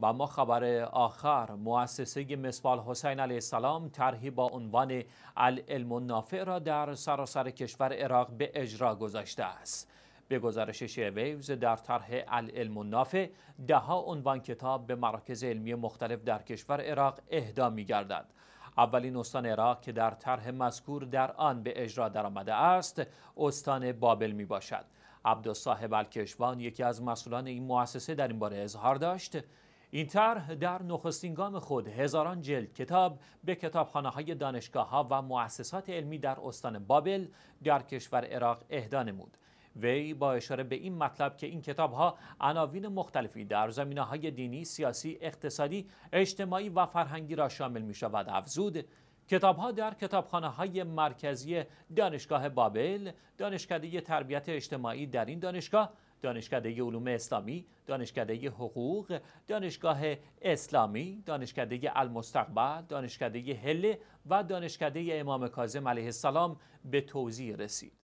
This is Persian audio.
و ما خبر آخر مؤسسه مصبال حسین علیه السلام طرحی با عنوان العلم نافع را در سراسر کشور عراق به اجرا گذاشته است به گزارش شیویوز در طرح العلم نافع دهها عنوان کتاب به مراکز علمی مختلف در کشور عراق اهدا می گردد اولین استان عراق که در طرح مذکور در آن به اجرا درآمده است استان بابل می باشد عبدالصاحب الکشوان یکی از مسئولان این مؤسسه در این باره اظهار داشت این طرح در نخستین گام خود هزاران جلد کتاب به کتابخانه های دانشگاه ها و مؤسسات علمی در استان بابل در کشور عراق اهدا نمود وی با اشاره به این مطلب که این کتاب ها عناوین مختلفی در زمینه های دینی، سیاسی، اقتصادی، اجتماعی و فرهنگی را شامل می شود افزود کتاب ها در کتابخانه های مرکزی دانشگاه بابل، دانشکده تربیت اجتماعی در این دانشگاه دانشکده علوم اسلامی، دانشکده حقوق، دانشگاه اسلامی، دانشکده المستقبل، دانشکده هله و دانشکده امام کاظم علیه السلام به توضیح رسید.